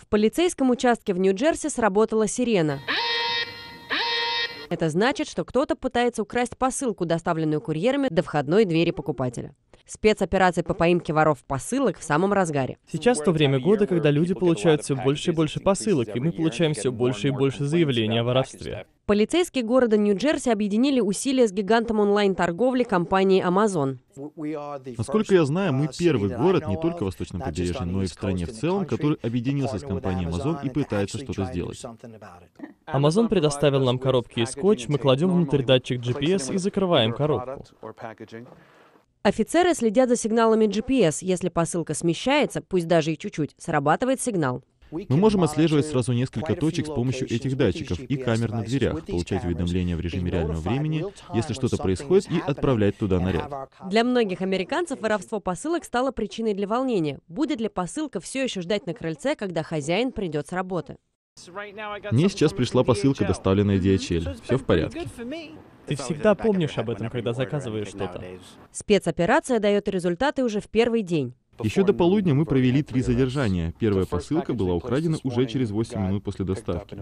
В полицейском участке в Нью-Джерси сработала сирена. Это значит, что кто-то пытается украсть посылку, доставленную курьерами до входной двери покупателя. Спецоперация по поимке воров посылок в самом разгаре. Сейчас то время года, когда люди получают все больше и больше посылок, и мы получаем все больше и больше заявлений о воровстве. Полицейские города Нью-Джерси объединили усилия с гигантом онлайн-торговли компании Amazon. Насколько я знаю, мы первый город не только в восточном побережье, но и в стране в целом, который объединился с компанией Amazon и пытается что-то сделать. Amazon предоставил нам коробки и скотч, мы кладем внутрь датчик GPS и закрываем коробку. Офицеры следят за сигналами GPS. Если посылка смещается, пусть даже и чуть-чуть, срабатывает сигнал. Мы можем отслеживать сразу несколько точек с помощью этих датчиков и камер на дверях, получать уведомления в режиме реального времени, если что-то происходит, и отправлять туда наряд. Для многих американцев воровство посылок стало причиной для волнения. Будет ли посылка все еще ждать на крыльце, когда хозяин придет с работы? Мне сейчас пришла посылка, доставленная mm-hmm. DHL. Все в порядке. Ты всегда помнишь об этом, когда заказываешь что-то. Спецоперация дает результаты уже в первый день. Еще до полудня мы провели три задержания. Первая посылка была украдена уже через 8 минут после доставки.